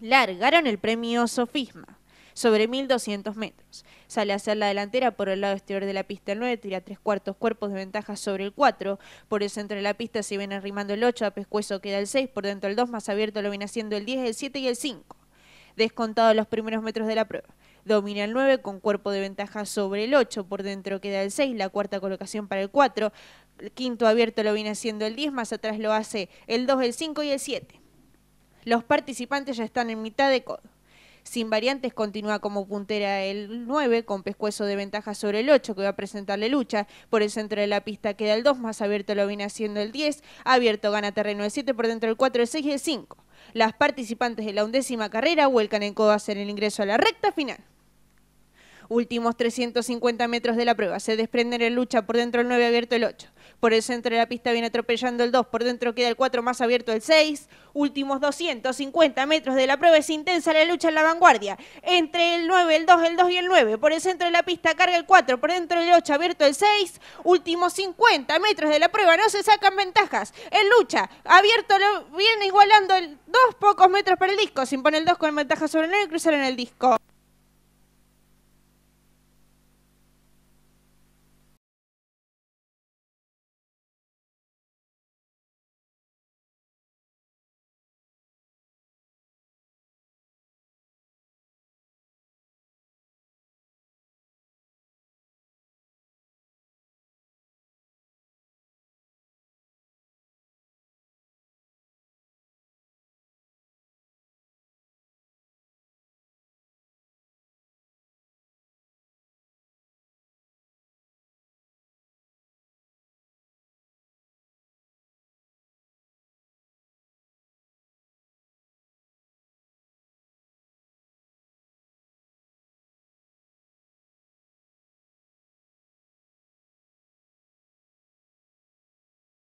largaron el premio Sofisma sobre 1200 metros. Sale a hacer la delantera por el lado exterior de la pista el 9, tira tres cuartos cuerpos de ventaja sobre el 4. Por el centro de la pista se viene arrimando el 8, a pescuezo queda el 6, por dentro el 2, más abierto lo viene haciendo el 10, el 7 y el 5. Descontado los primeros metros de la prueba. Domina el 9 con cuerpo de ventaja sobre el 8, por dentro queda el 6, la cuarta colocación para el 4. El quinto abierto lo viene haciendo el 10, más atrás lo hace el 2, el 5 y el 7. Los participantes ya están en mitad de codo. Sin variantes continúa como puntera el 9 con pescuezo de ventaja sobre el 8 que va a presentarle lucha. Por el centro de la pista queda el 2, más abierto lo viene haciendo el 10. Abierto gana terreno el 7 por dentro el 4, el 6 y el 5. Las participantes de la undécima carrera vuelcan en codo a hacer el ingreso a la recta final. Últimos 350 metros de la prueba. Se desprende en lucha por dentro el 9 abierto el 8. Por el centro de la pista viene atropellando el 2. Por dentro queda el 4 más abierto el 6. Últimos 250 metros de la prueba. Es intensa la lucha en la vanguardia. Entre el 9, el 2, el 2 y el 9. Por el centro de la pista carga el 4. Por dentro el 8 abierto el 6. Últimos 50 metros de la prueba. No se sacan ventajas. En lucha. Abierto viene igualando el 2 pocos metros para el disco. Se impone el 2 con ventaja sobre el 9 y cruzaron el disco.